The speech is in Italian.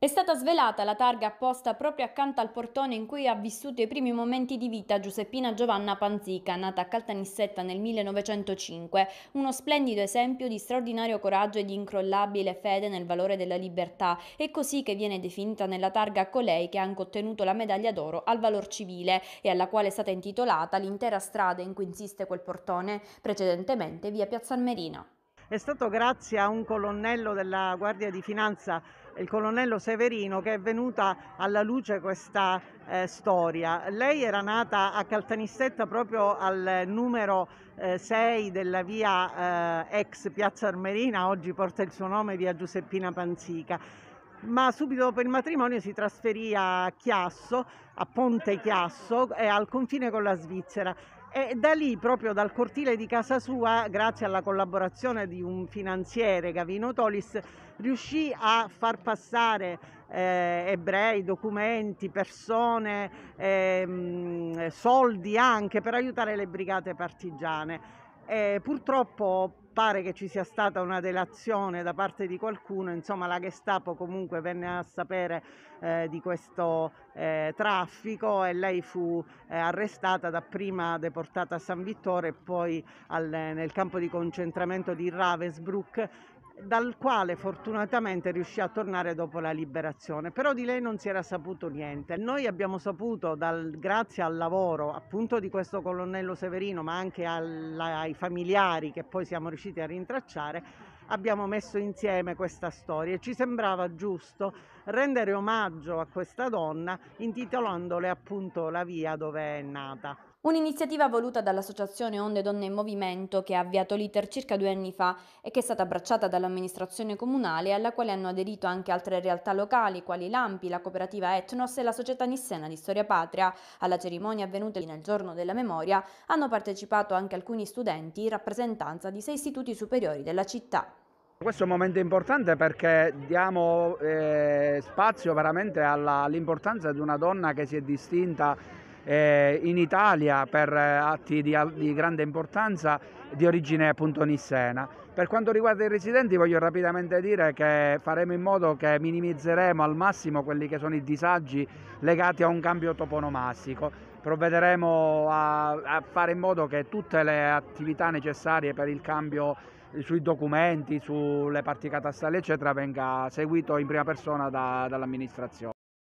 È stata svelata la targa apposta proprio accanto al portone in cui ha vissuto i primi momenti di vita Giuseppina Giovanna Panzica, nata a Caltanissetta nel 1905, uno splendido esempio di straordinario coraggio e di incrollabile fede nel valore della libertà, è così che viene definita nella targa colei che ha anche ottenuto la medaglia d'oro al valor civile e alla quale è stata intitolata l'intera strada in cui insiste quel portone, precedentemente via Piazza Almerina è stato grazie a un colonnello della Guardia di Finanza il colonnello Severino che è venuta alla luce questa eh, storia. Lei era nata a Caltanissetta proprio al numero eh, 6 della via eh, ex Piazza Armerina, oggi porta il suo nome via Giuseppina Panzica. Ma subito dopo il matrimonio si trasferì a Chiasso, a Ponte Chiasso e al confine con la Svizzera e da lì, proprio dal cortile di casa sua, grazie alla collaborazione di un finanziere, Gavino Tolis, riuscì a far passare eh, ebrei, documenti, persone, eh, soldi anche per aiutare le brigate partigiane. E eh, purtroppo pare che ci sia stata una delazione da parte di qualcuno, insomma la Gestapo comunque venne a sapere eh, di questo eh, traffico e lei fu eh, arrestata, dapprima deportata a San Vittore e poi al, nel campo di concentramento di Ravensbrück dal quale fortunatamente riuscì a tornare dopo la liberazione, però di lei non si era saputo niente. Noi abbiamo saputo, dal, grazie al lavoro appunto di questo colonnello Severino, ma anche alla, ai familiari che poi siamo riusciti a rintracciare, abbiamo messo insieme questa storia e ci sembrava giusto rendere omaggio a questa donna intitolandole appunto la via dove è nata. Un'iniziativa voluta dall'associazione Onde Donne in Movimento che ha avviato l'iter circa due anni fa e che è stata abbracciata dall'amministrazione comunale alla quale hanno aderito anche altre realtà locali quali l'AMPI, la cooperativa Etnos e la società Nissena di Storia Patria. Alla cerimonia avvenuta nel giorno della memoria hanno partecipato anche alcuni studenti in rappresentanza di sei istituti superiori della città. Questo è un momento importante perché diamo eh, spazio veramente all'importanza di una donna che si è distinta eh, in Italia per eh, atti di, di grande importanza di origine appunto nissena. Per quanto riguarda i residenti voglio rapidamente dire che faremo in modo che minimizzeremo al massimo quelli che sono i disagi legati a un cambio toponomastico. Provvederemo a, a fare in modo che tutte le attività necessarie per il cambio eh, sui documenti, sulle parti catastali eccetera venga seguito in prima persona da, dall'amministrazione.